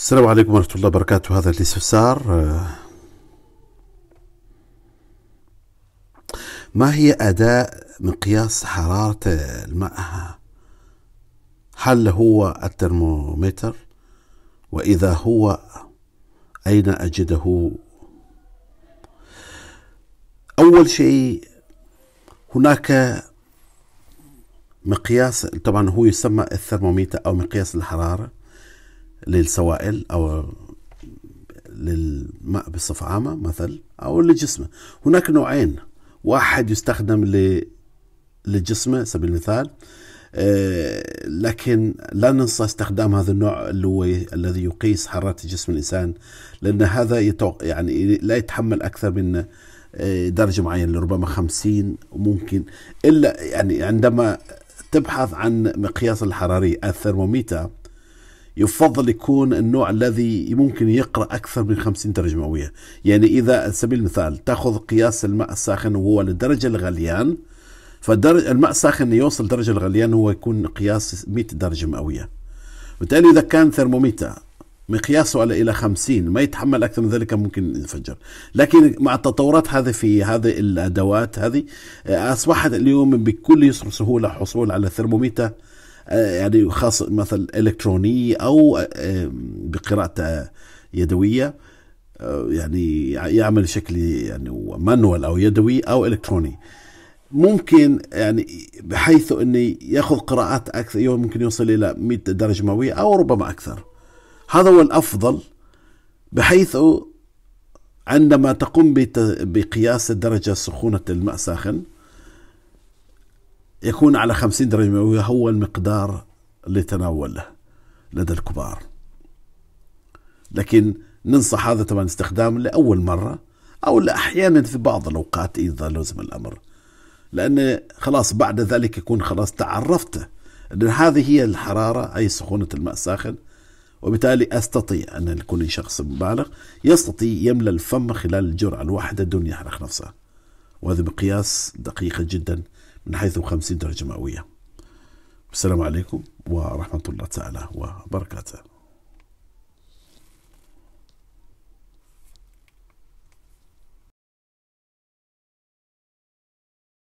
السلام عليكم ورحمة الله وبركاته هذا الاستفسار آه، ما هي أداة مقياس حرارة الماء هل هو الترمومتر وإذا هو أين أجده أول شيء هناك مقياس طبعا هو يسمى الثرموميتر أو مقياس الحرارة للسوائل أو للماء بصفة عامة مثل أو لجسمه هناك نوعين واحد يستخدم لجسمه سبيل المثال آه، لكن لا ننسى استخدام هذا النوع اللي هو الذي يقيس حرارة جسم الإنسان لأن هذا يعني لا يتحمل أكثر من آه، درجة معينة لربما خمسين ممكن إلا يعني عندما تبحث عن مقياس الحراري الثرموميتر يفضل يكون النوع الذي ممكن يقرا اكثر من 50 درجه مئويه، يعني اذا على سبيل المثال تاخذ قياس الماء الساخن وهو لدرجه الغليان فالدرج الماء الساخن يوصل درجه الغليان هو يكون قياس 100 درجه مئويه. بالتالي اذا كان ثرموميتر مقياسه على الى 50 ما يتحمل اكثر من ذلك ممكن ينفجر لكن مع التطورات هذه في هذه الادوات هذه اصبحت اليوم بكل يسر سهوله حصول على ثرموميتر آه، يعني خاص مثلا الكتروني او بقراءه يدويه آه، يعني يعمل شكل يعني مانوال او يدوي او الكتروني ممكن يعني بحيث انه ياخذ قراءات اكثر ممكن يوصل الى 100 درجه مئويه او ربما اكثر هذا هو الافضل بحيث عندما تقوم بقياس درجه سخونه الماء ساخن يكون على 50 درجة مئوية هو المقدار اللي تناوله لدى الكبار لكن ننصح هذا طبعا استخدام لأول مرة أو لأحيانا في بعض الأوقات إذا لزم الأمر لأن خلاص بعد ذلك يكون خلاص تعرفت أن هذه هي الحرارة أي سخونة الماء الساخن وبالتالي أستطيع أن يكون شخص بالغ يستطيع يملأ الفم خلال الجرعة الواحدة دون يحرق نفسه وهذا مقياس دقيق جدا من حيث 50 درجة مئوية السلام عليكم ورحمة الله تعالى وبركاته